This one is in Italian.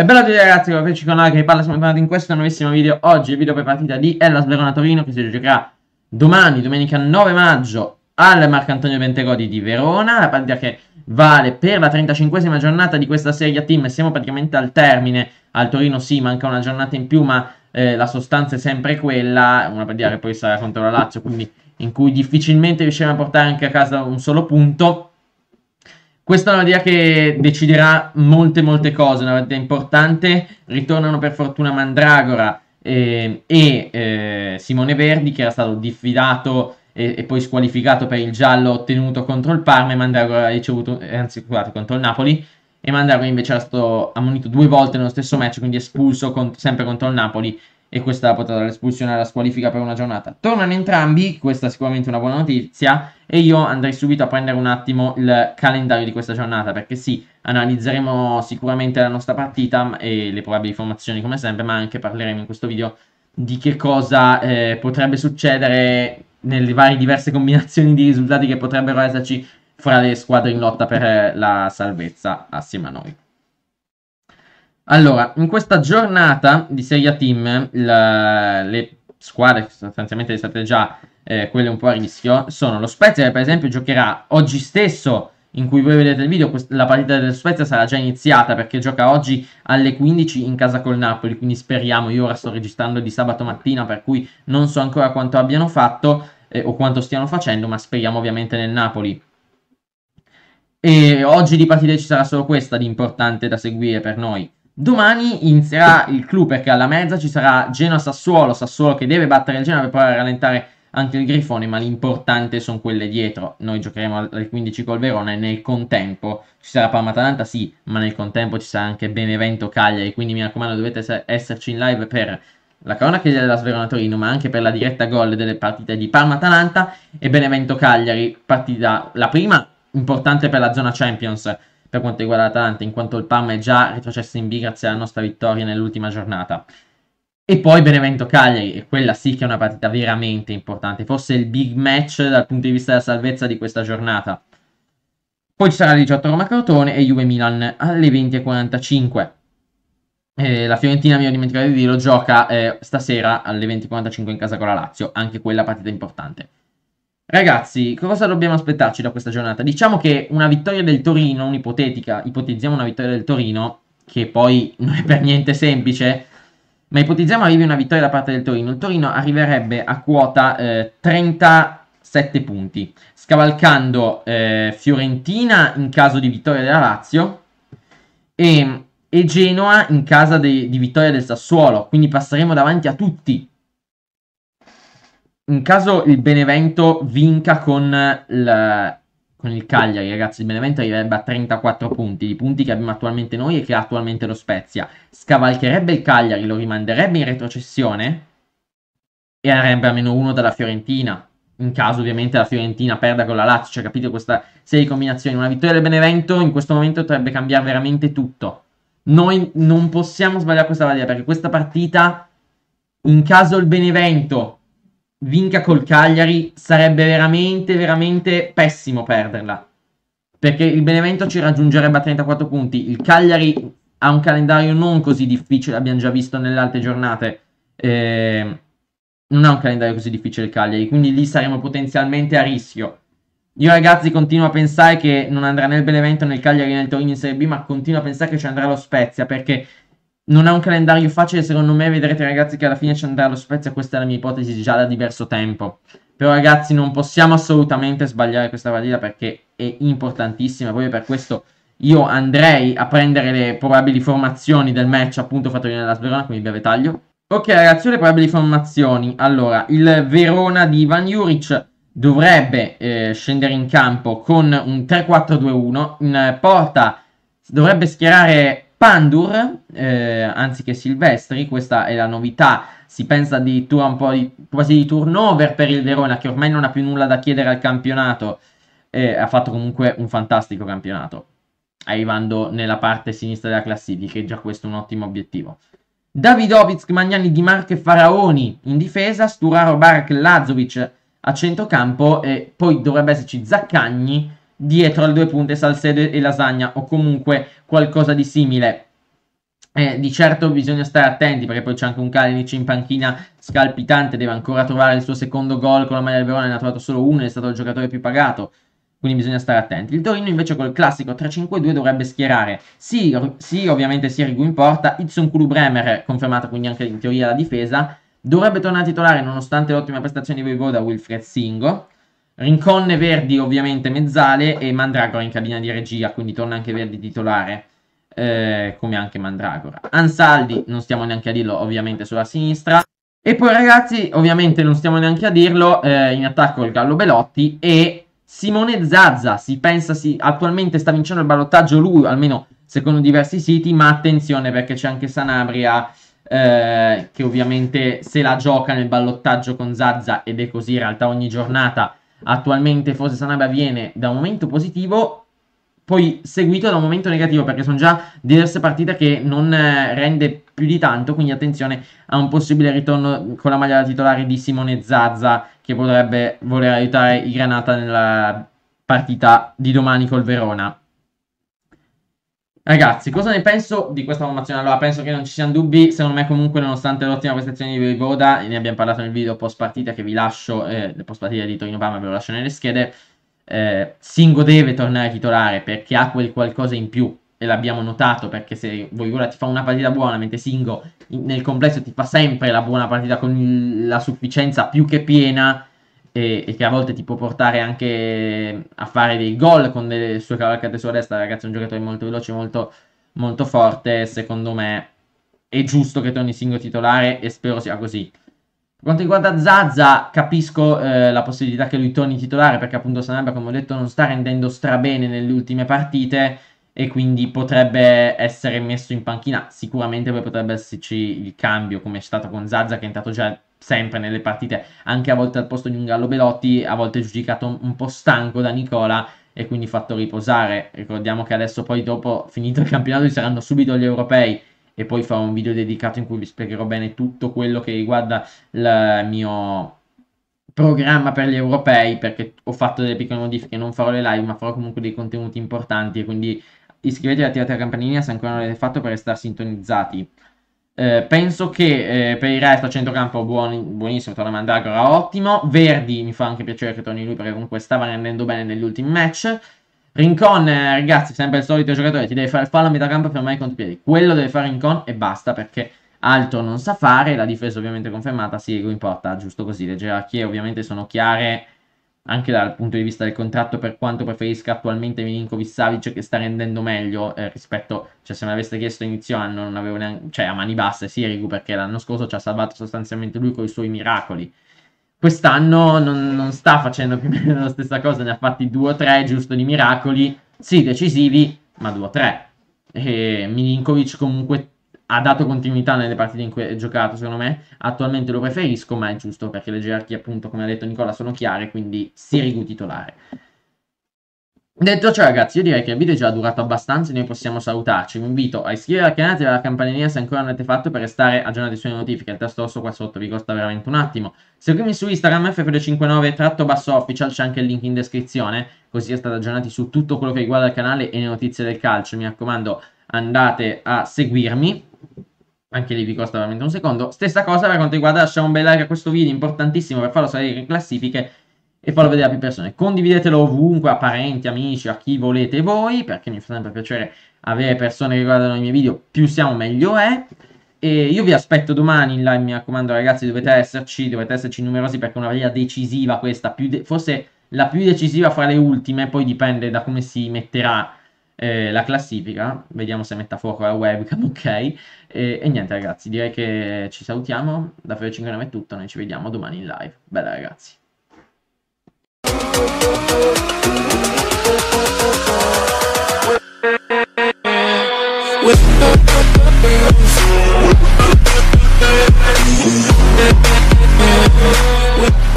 E bello a tutti ragazzi, come Feci con A che parla, siamo tornati in questo nuovissimo video. Oggi il video per partita di Ellas Verona Torino che si giocherà domani, domenica 9 maggio, al Marcantonio Bentegodi di Verona. La partita che vale per la 35esima giornata di questa serie a team. Siamo praticamente al termine. Al Torino sì, manca una giornata in più, ma eh, la sostanza è sempre quella. Una partita che poi sarà contro la Lazio, quindi in cui difficilmente riusciremo a portare anche a casa un solo punto questa è una via che deciderà molte molte cose, una via importante. Ritornano per fortuna Mandragora eh, e eh, Simone Verdi che era stato diffidato e, e, poi squalificato per il giallo ottenuto contro il Parma e Mandragora ha ricevuto, eh, anzi scusate, contro il Napoli e Mandragora invece era stato ammonito due volte nello stesso match, quindi espulso con, sempre contro il Napoli e questa potrà dare l'espulsione alla squalifica per una giornata. Tornano entrambi, questa è sicuramente una buona notizia, e io andrei subito a prendere un attimo il calendario di questa giornata, perché sì, analizzeremo sicuramente la nostra partita e le probabili formazioni come sempre, ma anche parleremo in questo video di che cosa eh, potrebbe succedere nelle varie diverse combinazioni di risultati che potrebbero esserci fra le squadre in lotta per la salvezza assieme a noi. Allora, in questa giornata di Serie A Team, la, le squadre sostanzialmente le state già eh, quelle un po' a rischio sono lo Spezia che per esempio giocherà oggi stesso in cui voi vedete il video, la partita dello Spezia sarà già iniziata perché gioca oggi alle 15 in casa col Napoli, quindi speriamo, io ora sto registrando di sabato mattina per cui non so ancora quanto abbiano fatto eh, o quanto stiano facendo, ma speriamo ovviamente nel Napoli. E oggi di partita ci sarà solo questa di importante da seguire per noi. Domani inizierà il clou perché alla mezza ci sarà Genoa-Sassuolo, Sassuolo che deve battere il Genoa per poi rallentare anche il Grifone, ma l'importante sono quelle dietro. Noi giocheremo alle 15 col Verona e nel contempo ci sarà Palma-Atalanta, sì, ma nel contempo ci sarà anche Benevento-Cagliari, quindi mi raccomando dovete esserci in live per la cronaca della Sverona Torino, ma anche per la diretta gol delle partite di Parma-Atalanta e Benevento-Cagliari, partita la prima importante per la zona Champions per quanto riguarda l'Atalanta, in quanto il Parma è già retrocesso in B grazie alla nostra vittoria nell'ultima giornata. E poi Benevento-Cagliari, e quella sì che è una partita veramente importante, forse il big match dal punto di vista della salvezza di questa giornata. Poi ci sarà il 18 Roma-Crotone e Juve-Milan alle 20.45. Eh, la Fiorentina, mi ho dimenticato di dirlo, gioca eh, stasera alle 20.45 in casa con la Lazio, anche quella partita importante. Ragazzi, cosa dobbiamo aspettarci da questa giornata? Diciamo che una vittoria del Torino, un'ipotetica, ipotizziamo una vittoria del Torino, che poi non è per niente semplice, ma ipotizziamo arrivi una vittoria da parte del Torino. Il Torino arriverebbe a quota eh, 37 punti, scavalcando eh, Fiorentina in caso di vittoria della Lazio e, e Genoa in caso de, di vittoria del Sassuolo. Quindi passeremo davanti a tutti in caso il Benevento vinca con, la, con il Cagliari, ragazzi, il Benevento arriverebbe a 34 punti, i punti che abbiamo attualmente noi e che ha attualmente lo Spezia. Scavalcherebbe il Cagliari, lo rimanderebbe in retrocessione e avrebbe a meno uno dalla Fiorentina. In caso ovviamente la Fiorentina perda con la Lazio, cioè capito questa serie di combinazioni. Una vittoria del Benevento in questo momento potrebbe cambiare veramente tutto. Noi non possiamo sbagliare questa valida perché questa partita, in caso il Benevento vinca col Cagliari, sarebbe veramente, veramente pessimo perderla. Perché il Benevento ci raggiungerebbe a 34 punti. Il Cagliari ha un calendario non così difficile, abbiamo già visto nelle altre giornate. Eh, non ha un calendario così difficile il Cagliari, quindi lì saremo potenzialmente a rischio. Io ragazzi continuo a pensare che non andrà nel Benevento, nel Cagliari, nel Torino in Serie B, ma continuo a pensare che ci andrà lo Spezia, perché non è un calendario facile, secondo me vedrete ragazzi che alla fine ci andrà lo Spezia, questa è la mia ipotesi già da diverso tempo. Però ragazzi non possiamo assolutamente sbagliare questa partita perché è importantissima, proprio per questo io andrei a prendere le probabili formazioni del match appunto fatto ieri dalla Sverona, quindi breve taglio. Ok ragazzi, le probabili formazioni. Allora, il Verona di Ivan Juric dovrebbe eh, scendere in campo con un 3-4-2-1, in porta dovrebbe schierare Pandur, eh, anziché Silvestri, questa è la novità, si pensa addirittura un po' di, quasi di turnover per il Verona che ormai non ha più nulla da chiedere al campionato, eh, ha fatto comunque un fantastico campionato, arrivando nella parte sinistra della classifica, e già questo è un ottimo obiettivo. Davidovic, Magnani, Di Marco e Faraoni in difesa, Sturaro, Barak, Lazovic a centrocampo e poi dovrebbe esserci Zaccagni dietro alle due punte Salcedo e Lasagna o comunque qualcosa di simile. Eh, di certo bisogna stare attenti perché poi c'è anche un Kalinic in panchina scalpitante, deve ancora trovare il suo secondo gol con la maglia del Verona, ne ha trovato solo uno, è stato il giocatore più pagato, quindi bisogna stare attenti. Il Torino invece col classico 3-5-2 dovrebbe schierare sì, sì ovviamente Sirigu in porta, Itzon Kulu Bremer confermata quindi anche in teoria la difesa, dovrebbe tornare a titolare nonostante l'ottima prestazione di Voivoda Wilfred Singo, Rinconne Verdi ovviamente mezzale e Mandragora in cabina di regia, quindi torna anche Verdi titolare, eh, come anche Mandragora. Ansaldi, non stiamo neanche a dirlo, ovviamente sulla sinistra. E poi ragazzi, ovviamente non stiamo neanche a dirlo, eh, in attacco il Gallo Belotti e Simone Zazza, si pensa, si, attualmente sta vincendo il ballottaggio lui, almeno secondo diversi siti, ma attenzione perché c'è anche Sanabria eh, che ovviamente se la gioca nel ballottaggio con Zazza ed è così in realtà ogni giornata attualmente forse Sanabria viene da un momento positivo poi seguito da un momento negativo perché sono già diverse partite che non eh, rende più di tanto, quindi attenzione a un possibile ritorno con la maglia da titolare di Simone Zazza che potrebbe voler aiutare i Granata nella partita di domani col Verona. Ragazzi, cosa ne penso di questa formazione? Allora, penso che non ci siano dubbi. Secondo me, comunque, nonostante l'ottima prestazione di Voivoda, ne abbiamo parlato nel video post partita che vi lascio, eh, post partita di Torino Parma ve lo lascio nelle schede. Eh, Singo deve tornare titolare perché ha quel qualcosa in più e l'abbiamo notato perché se Voivoda ti fa una partita buona, mentre Singo nel complesso ti fa sempre la buona partita con la sufficienza più che piena che, e che a volte ti può portare anche a fare dei gol con le sue cavalcate sulla destra. Ragazzi, è un giocatore molto veloce, molto, molto forte. Secondo me è giusto che torni singolo titolare e spero sia così. Per quanto riguarda Zazza, capisco eh, la possibilità che lui torni titolare perché appunto Sanabria, come ho detto, non sta rendendo strabene nelle ultime partite e quindi potrebbe essere messo in panchina. Sicuramente poi potrebbe esserci il cambio, come è stato con Zazza che è entrato già sempre nelle partite, anche a volte al posto di un Gallo Belotti, a volte giudicato un po' stanco da Nicola e quindi fatto riposare. Ricordiamo che adesso poi dopo finito il campionato ci saranno subito gli europei e poi farò un video dedicato in cui vi spiegherò bene tutto quello che riguarda il mio programma per gli europei perché ho fatto delle piccole modifiche, non farò le live ma farò comunque dei contenuti importanti e quindi iscrivetevi e attivate la campanellina se ancora non l'avete fatto per restare sintonizzati. Eh, penso che eh, per il resto centrocampo buoni, buonissimo, torna Mandragora ottimo. Verdi mi fa anche piacere che torni lui perché comunque stava rendendo bene negli ultimi match. Rincon, eh, ragazzi, sempre il solito giocatore, ti deve fare il fallo a metà campo per mai piedi, Quello deve fare Rincon e basta perché altro non sa fare. La difesa ovviamente confermata, si sì, in porta, giusto così. Le gerarchie ovviamente sono chiare anche dal punto di vista del contratto, per quanto preferisca attualmente Milinkovic Savic che sta rendendo meglio eh, rispetto, cioè se me l'aveste chiesto inizio anno non avevo neanche, cioè a mani basse Sirigu perché l'anno scorso ci ha salvato sostanzialmente lui con i suoi miracoli. Quest'anno non, non sta facendo più o meno la stessa cosa, ne ha fatti due o tre giusto di miracoli, sì decisivi, ma due o tre. E Milinkovic comunque ha dato continuità nelle partite in cui è giocato, secondo me. Attualmente lo preferisco, ma è giusto perché le gerarchie, appunto, come ha detto Nicola, sono chiare, quindi Sirigu titolare. Detto ciò ragazzi, io direi che il video è già durato abbastanza e noi possiamo salutarci. Vi invito a iscrivervi al canale e alla campanellina se ancora non l'avete fatto per restare aggiornati sulle notifiche. Il tasto rosso qua sotto vi costa veramente un attimo. Seguimi su Instagram ffd59-official, c'è anche il link in descrizione, così state aggiornati su tutto quello che riguarda il canale e le notizie del calcio. Mi raccomando, andate a seguirmi anche lì vi costa veramente un secondo. Stessa cosa per quanto riguarda lasciare un bel like a questo video, importantissimo per farlo salire in classifiche e farlo vedere a più persone. Condividetelo ovunque, a parenti, amici, a chi volete voi, perché mi fa sempre piacere avere persone che guardano i miei video, più siamo meglio è. E io vi aspetto domani in live, mi raccomando ragazzi, dovete esserci, dovete esserci numerosi perché è una via decisiva questa, de- forse la più decisiva fra le ultime, poi dipende da come si metterà eh, la classifica, vediamo se mette a fuoco la webcam, ok, e, e niente ragazzi, direi che ci salutiamo, da Fede Cinquanema è tutto, noi ci vediamo domani in live, bella ragazzi. with